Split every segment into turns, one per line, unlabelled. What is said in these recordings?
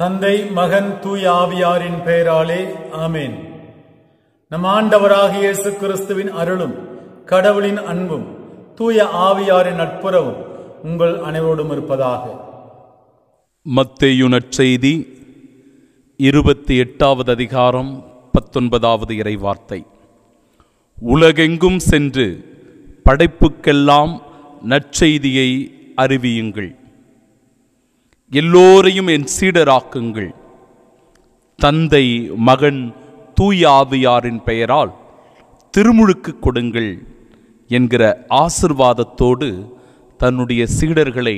தந்தை மகன் தூய் ஆவியாரின் பெயராலே ஆமேன் நம் ஆண்டவராக இயேசு கிறிஸ்துவின் அருளும் கடவுளின் அன்பும் தூய ஆவியாரின் நட்புறவும் உங்கள் அனைவரோடும் இருப்பதாக மத்தேயு நற்செய்தி இருபத்தி எட்டாவது அதிகாரம் பத்தொன்பதாவது இறைவார்த்தை உலகெங்கும் சென்று படைப்புக்கெல்லாம் நற்செய்தியை அறிவியுங்கள் எல்லோரையும் என் சீடராக்குங்கள் தந்தை மகன் தூயாவியாரின் பெயரால் திருமுழுக்கு கொடுங்கள் என்கிற ஆசிர்வாதத்தோடு தன்னுடைய சீடர்களை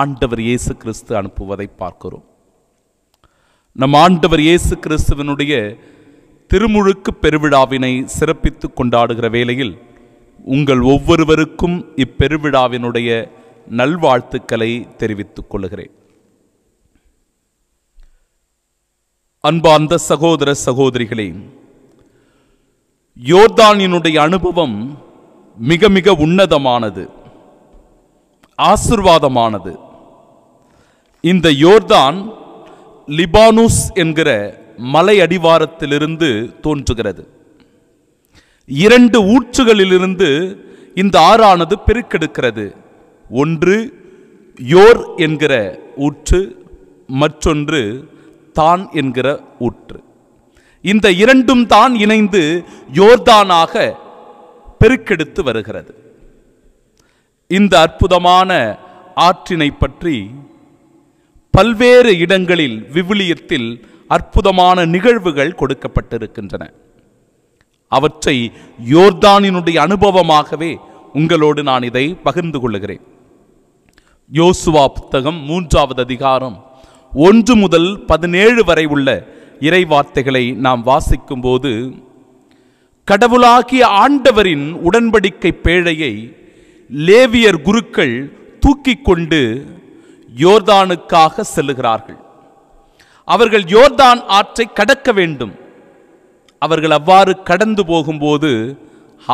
ஆண்டவர் இயேசு கிறிஸ்து அனுப்புவதை பார்க்கிறோம் நம் ஆண்டவர் இயேசு கிறிஸ்துவனுடைய திருமுழுக்கு பெருவிழாவினை சிறப்பித்து கொண்டாடுகிற வேளையில் உங்கள் ஒவ்வொருவருக்கும் இப்பெருவிழாவினுடைய நல்வாழ்த்துக்களை தெரிவித்துக் கொள்கிறேன் அன்பார்ந்த சகோதர சகோதரிகளே யோர்தானினுடைய அனுபவம் மிக மிக உன்னதமானது ஆசிர்வாதமானது இந்த யோர்தான் லிபானுஸ் என்கிற மலை அடிவாரத்திலிருந்து தோன்றுகிறது இரண்டு ஊற்றுகளிலிருந்து இந்த ஆறானது பெருக்கெடுக்கிறது ஒன்று யோர் என்கிற ஊற்று மற்றொன்று தான் என்கிற ஊற்று இந்த இரண்டும் தான் இணைந்து யோர்தானாக பெருக்கெடுத்து வருகிறது இந்த அற்புதமான ஆற்றினை பற்றி பல்வேறு இடங்களில் விவிலியத்தில் அற்புதமான நிகழ்வுகள் கொடுக்கப்பட்டிருக்கின்றன அவற்றை யோர்தானினுடைய அனுபவமாகவே உங்களோடு நான் இதை பகிர்ந்து கொள்கிறேன் யோசுவா புத்தகம் மூன்றாவது அதிகாரம் ஒன்று முதல் பதினேழு வரை உள்ள இறைவார்த்தைகளை நாம் வாசிக்கும்போது கடவுளாகிய ஆண்டவரின் உடன்படிக்கை பேழையை லேவியர் குருக்கள் தூக்கி கொண்டு யோர்தானுக்காக செல்லுகிறார்கள் அவர்கள் யோர்தான் ஆற்றை கடக்க வேண்டும் அவர்கள் அவ்வாறு கடந்து போகும்போது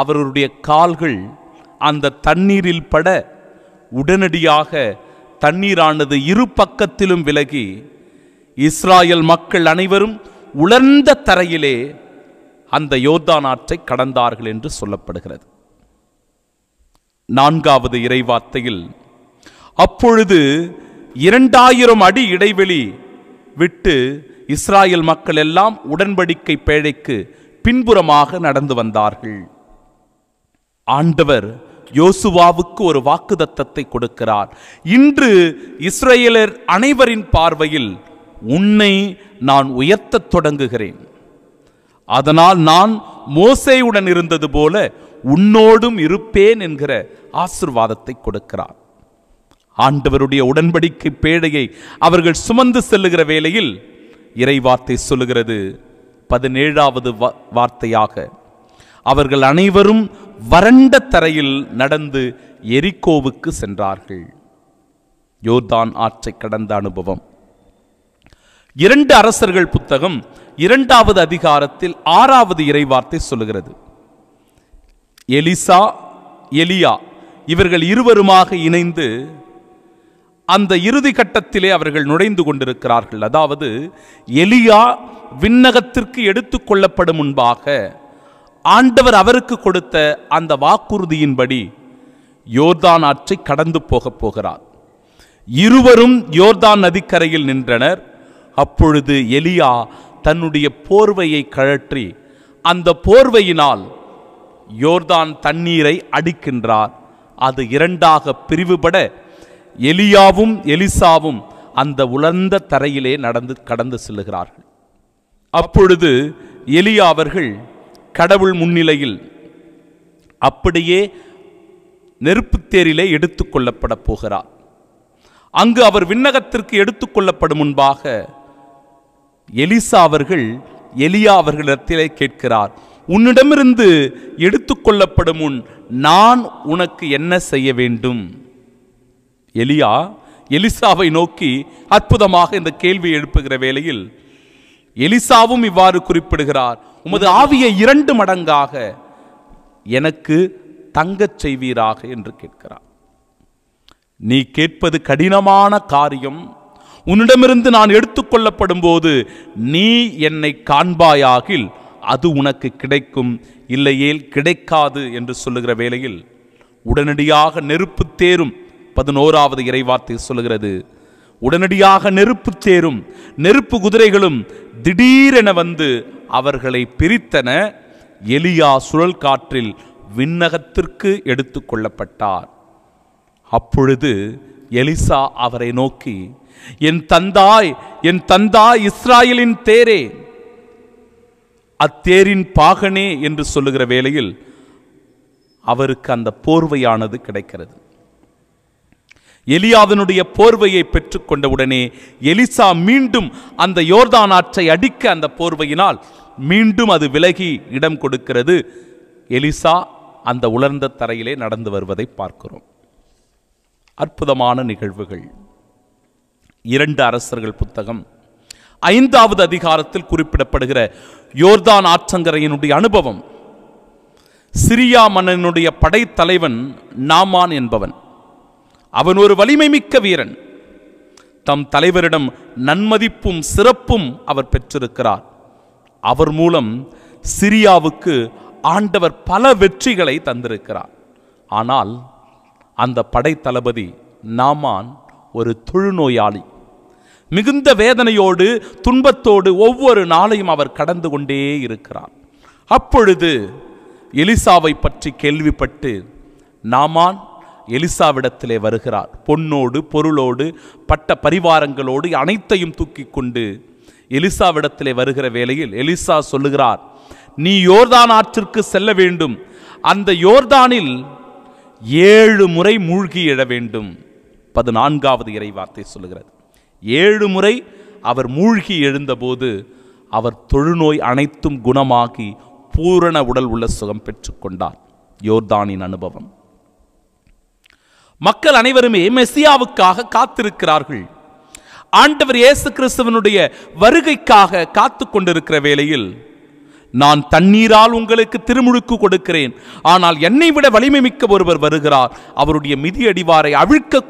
அவருடைய கால்கள் அந்த தண்ணீரில் பட உடனடியாக தண்ணீரானது இரு பக்கத்திலும் விலகி இஸ்ராயல் மக்கள் அனைவரும் உலர்ந்த தரையிலே அந்த யோர்தான் ஆற்றை கடந்தார்கள் என்று சொல்லப்படுகிறது நான்காவது இறைவார்த்தையில் அப்பொழுது இரண்டாயிரம் அடி இடைவெளி விட்டு இஸ்ராயல் மக்கள் எல்லாம் உடன்படிக்கை பேழைக்கு பின்புறமாக நடந்து வந்தார்கள் ஆண்டவர் யோசுவாவுக்கு ஒரு வாக்குதத்தத்தை கொடுக்கிறார் இன்று இஸ்ரேலர் அனைவரின் பார்வையில் உன்னை நான் உயர்த்தத் தொடங்குகிறேன் அதனால் நான் மோசையுடன் இருந்தது போல உன்னோடும் இருப்பேன் என்கிற ஆசிர்வாதத்தை கொடுக்கிறார் ஆண்டவருடைய உடன்படிக்கை பேழையை அவர்கள் சுமந்து செல்லுகிற வேளையில் இறைவார்த்தை சொல்லுகிறது பதினேழாவது வார்த்தையாக அவர்கள் அனைவரும் வறண்ட தரையில் நடந்து எரிக்கோவுக்கு சென்றார்கள் யோர்தான் ஆற்றை கடந்த அனுபவம் இரண்டு அரசர்கள் புத்தகம் இரண்டாவது அதிகாரத்தில் ஆறாவது இறைவார்த்தை சொல்லுகிறது எலிசா எலியா இவர்கள் இருவருமாக இணைந்து அந்த இறுதி கட்டத்திலே அவர்கள் நுழைந்து கொண்டிருக்கிறார்கள் அதாவது எலியா விண்ணகத்திற்கு எடுத்துக்கொள்ளப்படும் முன்பாக ஆண்டவர் அவருக்கு கொடுத்த அந்த வாக்குறுதியின்படி யோர்தான் ஆற்றை கடந்து போகப் போகிறார் இருவரும் யோர்தான் நதிக்கரையில் நின்றனர் அப்பொழுது எலியா தன்னுடைய போர்வையை கழற்றி அந்த போர்வையினால் யோர்தான் தண்ணீரை அடிக்கின்றார் அது இரண்டாக பிரிவுபட எலியாவும் எலிசாவும் அந்த உலர்ந்த தரையிலே நடந்து கடந்து செல்லுகிறார்கள் அப்பொழுது எலியா அவர்கள் கடவுள் முன்னிலையில் அப்படியே நெருப்புத்தேரிலே எடுத்துக்கொள்ளப்பட போகிறார் அங்கு அவர் விண்ணகத்திற்கு எடுத்துக்கொள்ளப்படும் முன்பாக எலிசா அவர்கள் எலியா அவர்களிடத்திலே கேட்கிறார் உன்னிடமிருந்து எடுத்துக்கொள்ளப்படும் முன் நான் உனக்கு என்ன செய்ய வேண்டும் எலியா எலிசாவை நோக்கி அற்புதமாக இந்த கேள்வி எழுப்புகிற வேளையில் எலிசாவும் இவ்வாறு குறிப்பிடுகிறார் உமது ஆவியை இரண்டு மடங்காக எனக்கு தங்கச் செய்வீராக என்று கேட்கிறார் நீ கேட்பது கடினமான காரியம் உன்னிடமிருந்து நான் எடுத்துக்கொள்ளப்படும் போது நீ என்னை காண்பாயாகில் அது உனக்கு கிடைக்கும் இல்லையேல் கிடைக்காது என்று சொல்லுகிற வேளையில் உடனடியாக நெருப்பு தேரும் பதினோராவது இறைவார்த்தை சொல்லுகிறது உடனடியாக நெருப்பு தேரும் நெருப்பு குதிரைகளும் திடீரென வந்து அவர்களை பிரித்தன எலியா சுழல் காற்றில் விண்ணகத்திற்கு எடுத்து கொள்ளப்பட்டார் அப்பொழுது எலிசா அவரை நோக்கி என் தந்தாய் என் தந்தாய் இஸ்ராயலின் தேரே அத்தேரின் பாகனே என்று சொல்லுகிற வேளையில் அவருக்கு அந்த போர்வையானது கிடைக்கிறது எலியாவினுடைய போர்வையை பெற்றுக்கொண்ட உடனே எலிசா மீண்டும் அந்த யோர்தான் ஆற்றை அடிக்க அந்த போர்வையினால் மீண்டும் அது விலகி இடம் கொடுக்கிறது எலிசா அந்த உலர்ந்த தரையிலே நடந்து வருவதை பார்க்கிறோம் அற்புதமான நிகழ்வுகள் இரண்டு அரசர்கள் புத்தகம் ஐந்தாவது அதிகாரத்தில் குறிப்பிடப்படுகிற யோர்தான் ஆற்றங்கரையினுடைய அனுபவம் சிரியா மன்னனுடைய படைத்தலைவன் நாமான் என்பவன் அவன் ஒரு வலிமை மிக்க வீரன் தம் தலைவரிடம் நன்மதிப்பும் சிறப்பும் அவர் பெற்றிருக்கிறார் அவர் மூலம் சிரியாவுக்கு ஆண்டவர் பல வெற்றிகளை தந்திருக்கிறார் ஆனால் அந்த படை தளபதி நாமான் ஒரு தொழுநோயாளி மிகுந்த வேதனையோடு துன்பத்தோடு ஒவ்வொரு நாளையும் அவர் கடந்து கொண்டே இருக்கிறார் அப்பொழுது எலிசாவை பற்றி கேள்விப்பட்டு நாமான் எலிசாவிடத்திலே வருகிறார் பொன்னோடு பொருளோடு பட்ட பரிவாரங்களோடு அனைத்தையும் தூக்கி கொண்டு எலிசாவிடத்திலே வருகிற வேளையில் எலிசா சொல்லுகிறார் நீ யோர்தான் ஆற்றிற்கு செல்ல வேண்டும் அந்த யோர்தானில் ஏழு முறை மூழ்கி எழ வேண்டும் பதினான்காவது இறை வார்த்தை சொல்லுகிறது ஏழு முறை அவர் மூழ்கி எழுந்தபோது அவர் தொழுநோய் அனைத்தும் குணமாகி பூரண உடல் உள்ள சுகம் பெற்றுக்கொண்டார் யோர்தானின் அனுபவம் மக்கள் அனைவருமே மெஸ்ஸியாவுக்காக காத்திருக்கிறார்கள் ஆண்டவர் இயேசு கிறிஸ்துவனுடைய வருகைக்காக காத்து கொண்டிருக்கிற வேளையில் நான் தண்ணீரால் உங்களுக்கு திருமுழுக்கு கொடுக்கிறேன் ஆனால் என்னை விட வலிமை மிக்க ஒருவர் வருகிறார் அவருடைய மிதியடிவாரை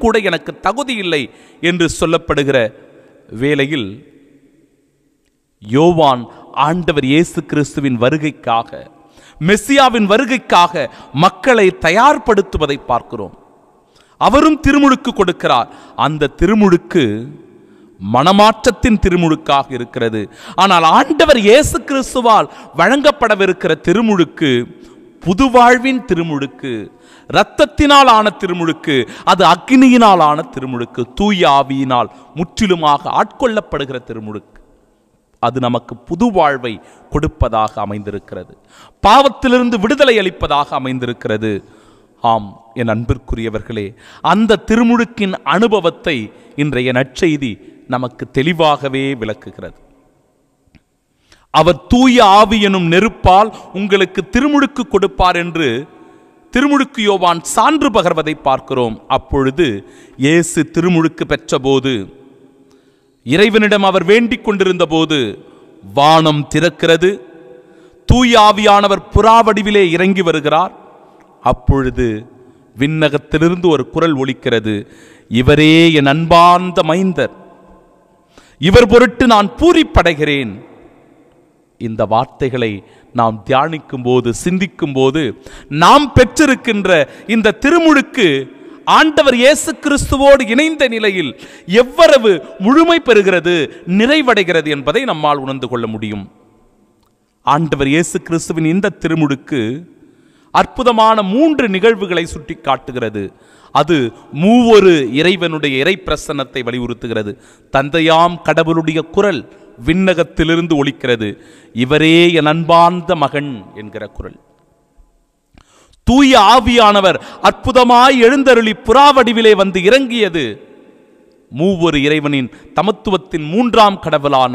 கூட எனக்கு தகுதி இல்லை என்று சொல்லப்படுகிற வேளையில் யோவான் ஆண்டவர் இயேசு கிறிஸ்துவின் வருகைக்காக மெஸ்ஸியாவின் வருகைக்காக மக்களை தயார்படுத்துவதை பார்க்கிறோம் அவரும் திருமுழுக்கு கொடுக்கிறார் அந்த திருமுழுக்கு மனமாற்றத்தின் திருமுழுக்காக இருக்கிறது ஆனால் ஆண்டவர் இயேசு கிறிஸ்துவால் வழங்கப்படவிருக்கிற திருமுழுக்கு புதுவாழ்வின் திருமுழுக்கு இரத்தத்தினால் ஆன திருமுழுக்கு அது அக்னியினால் ஆன திருமுழுக்கு தூய ஆவியினால் முற்றிலுமாக ஆட்கொள்ளப்படுகிற திருமுழுக்கு அது நமக்கு புது வாழ்வை கொடுப்பதாக அமைந்திருக்கிறது பாவத்திலிருந்து விடுதலை அளிப்பதாக அமைந்திருக்கிறது ஆம் என் அன்பிற்குரியவர்களே அந்த திருமுழுக்கின் அனுபவத்தை இன்றைய நற்செய்தி நமக்கு தெளிவாகவே விளக்குகிறது அவர் தூய ஆவி எனும் நெருப்பால் உங்களுக்கு திருமுழுக்கு கொடுப்பார் என்று திருமுழுக்கு யோவான் சான்று பகர்வதை பார்க்கிறோம் அப்பொழுது இயேசு திருமுழுக்கு பெற்றபோது இறைவனிடம் அவர் வேண்டிக் கொண்டிருந்த போது வானம் திறக்கிறது தூயாவியானவர் புறாவடிவிலே இறங்கி வருகிறார் அப்பொழுது விண்ணகத்திலிருந்து ஒரு குரல் ஒலிக்கிறது இவரே என் அன்பார்ந்த மைந்தர் இவர் பொருட்டு நான் பூரிப்படைகிறேன் இந்த வார்த்தைகளை நாம் தியானிக்கும் போது சிந்திக்கும் போது நாம் பெற்றிருக்கின்ற இந்த திருமுழுக்கு ஆண்டவர் இயேசு கிறிஸ்துவோடு இணைந்த நிலையில் எவ்வளவு முழுமை பெறுகிறது நிறைவடைகிறது என்பதை நம்மால் உணர்ந்து கொள்ள முடியும் ஆண்டவர் இயேசு கிறிஸ்துவின் இந்த திருமுழுக்கு அற்புதமான மூன்று நிகழ்வுகளை சுட்டி காட்டுகிறது அது மூவொரு இறைவனுடைய இறை பிரசன்னத்தை வலியுறுத்துகிறது தந்தையாம் கடவுளுடைய குரல் விண்ணகத்திலிருந்து ஒழிக்கிறது இவரே என் அன்பார்ந்த மகன் என்கிற குரல் தூய ஆவியானவர் அற்புதமாய் எழுந்தருளி புறாவடிவிலே வந்து இறங்கியது மூவொரு இறைவனின் தமத்துவத்தின் மூன்றாம் கடவுளான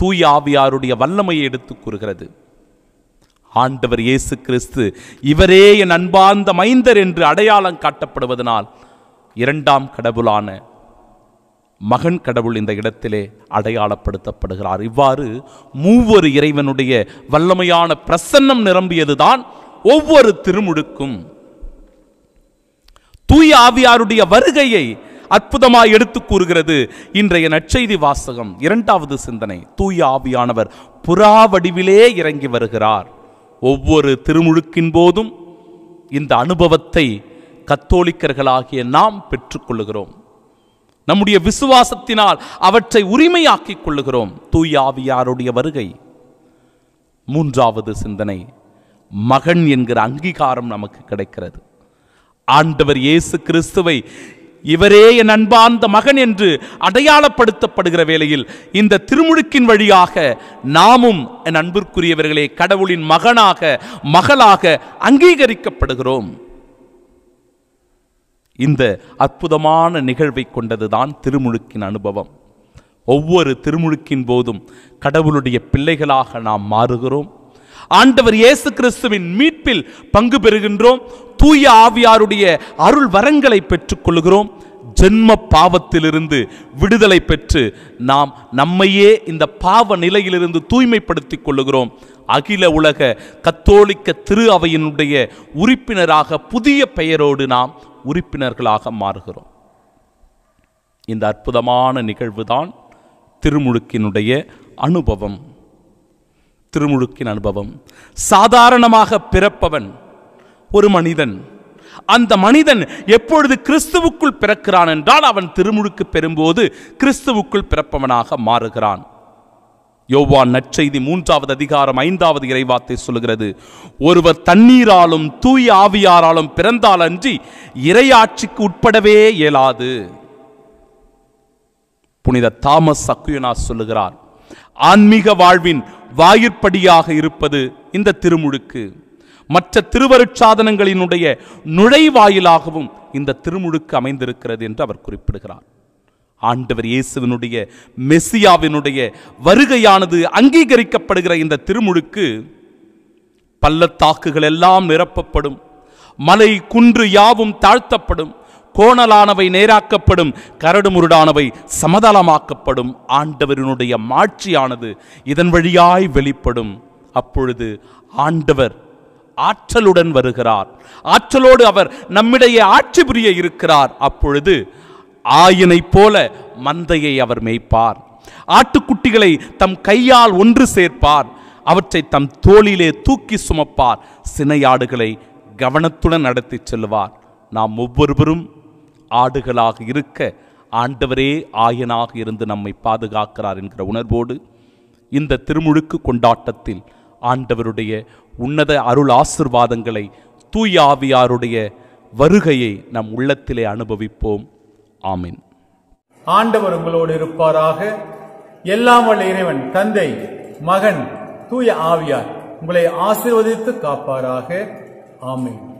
தூய ஆவியாருடைய வல்லமையை எடுத்துக் கூறுகிறது ஆண்டவர் இயேசு கிறிஸ்து இவரே என் அன்பார்ந்த மைந்தர் என்று அடையாளம் காட்டப்படுவதனால் இரண்டாம் கடவுளான மகன் கடவுள் இந்த இடத்திலே அடையாளப்படுத்தப்படுகிறார் இவ்வாறு மூவொரு இறைவனுடைய வல்லமையான பிரசன்னம் நிரம்பியதுதான் ஒவ்வொரு திருமுழுக்கும் தூய ஆவியாருடைய வருகையை அற்புதமாக எடுத்து கூறுகிறது இன்றைய நற்செய்தி வாசகம் இரண்டாவது சிந்தனை தூய ஆவியானவர் புறா வடிவிலே இறங்கி வருகிறார் ஒவ்வொரு திருமுழுக்கின் போதும் இந்த அனுபவத்தை கத்தோலிக்கர்களாகிய நாம் பெற்றுக்கொள்ளுகிறோம் நம்முடைய விசுவாசத்தினால் அவற்றை உரிமையாக்கிக் கொள்ளுகிறோம் தூயாவியாருடைய வருகை மூன்றாவது சிந்தனை மகன் என்கிற அங்கீகாரம் நமக்கு கிடைக்கிறது ஆண்டவர் இயேசு கிறிஸ்துவை இவரே என் அன்பார்ந்த மகன் என்று அடையாளப்படுத்தப்படுகிற வேளையில் இந்த திருமுழுக்கின் வழியாக நாமும் என் அன்பிற்குரியவர்களே கடவுளின் மகனாக மகளாக அங்கீகரிக்கப்படுகிறோம் இந்த அற்புதமான நிகழ்வை கொண்டதுதான் திருமுழுக்கின் அனுபவம் ஒவ்வொரு திருமுழுக்கின் போதும் கடவுளுடைய பிள்ளைகளாக நாம் மாறுகிறோம் ஆண்டவர் இயேசு கிறிஸ்துவின் மீட்பில் பங்கு பெறுகின்றோம் தூய ஆவியாருடைய அருள் வரங்களை பெற்றுக்கொள்கிறோம் ஜென்ம பாவத்திலிருந்து விடுதலை பெற்று நாம் நம்மையே இந்த பாவ நிலையிலிருந்து தூய்மைப்படுத்திக் கொள்ளுகிறோம் அகில உலக கத்தோலிக்க திரு அவையினுடைய உறுப்பினராக புதிய பெயரோடு நாம் உறுப்பினர்களாக மாறுகிறோம் இந்த அற்புதமான நிகழ்வுதான் திருமுழுக்கினுடைய அனுபவம் திருமுழுக்கின் அனுபவம் சாதாரணமாக பிறப்பவன் ஒரு மனிதன் அந்த மனிதன் எப்பொழுது கிறிஸ்துவுக்குள் பிறக்கிறான் என்றால் அவன் திருமுழுக்கு பெறும்போது கிறிஸ்துவுக்குள் பிறப்பவனாக மாறுகிறான் யோவான் நற்செய்தி மூன்றாவது அதிகாரம் ஐந்தாவது இறைவாத்தை சொல்கிறது ஒருவர் தண்ணீராலும் தூய் ஆவியாராலும் அன்றி இறையாட்சிக்கு உட்படவே இயலாது புனித தாமஸ் அக்குயனா சொல்லுகிறார் ஆன்மீக வாழ்வின் வாயிற்படியாக இருப்பது இந்த திருமுழுக்கு மற்ற திருவருட்சாதனங்களினுடைய நுழைவாயிலாகவும் இந்த திருமுழுக்கு அமைந்திருக்கிறது என்று அவர் குறிப்பிடுகிறார் ஆண்டவர் இயேசுவினுடைய மெஸ்ஸியாவினுடைய வருகையானது அங்கீகரிக்கப்படுகிற இந்த திருமுழுக்கு பள்ளத்தாக்குகள் எல்லாம் நிரப்பப்படும் மலை குன்று யாவும் தாழ்த்தப்படும் கோணலானவை நேராக்கப்படும் கரடு முருடானவை சமதளமாக்கப்படும் ஆண்டவரினுடைய மாட்சியானது இதன் வழியாய் வெளிப்படும் அப்பொழுது ஆண்டவர் ஆற்றலுடன் வருகிறார் ஆற்றலோடு அவர் நம்மிடையே ஆட்சி புரிய இருக்கிறார் அப்பொழுது ஆயினை போல மந்தையை அவர் மேய்ப்பார் ஆட்டுக்குட்டிகளை தம் கையால் ஒன்று சேர்ப்பார் அவற்றை தம் தோளிலே தூக்கி சுமப்பார் சினையாடுகளை கவனத்துடன் நடத்தி செல்வார் நாம் ஒவ்வொருவரும் ஆடுகளாக இருக்க ஆண்டவரே ஆயனாக இருந்து நம்மை பாதுகாக்கிறார் என்கிற உணர்வோடு இந்த திருமுழுக்கு கொண்டாட்டத்தில் ஆண்டவருடைய உன்னத அருள் ஆசிர்வாதங்களை தூயாவியாருடைய ஆவியாருடைய வருகையை நம் உள்ளத்திலே அனுபவிப்போம் ஆமீன் ஆண்டவர் உங்களோடு இருப்பாராக எல்லாம் வல்ல இறைவன் தந்தை மகன் தூய ஆவியார் உங்களை ஆசிர்வதித்து காப்பாராக ஆமீன்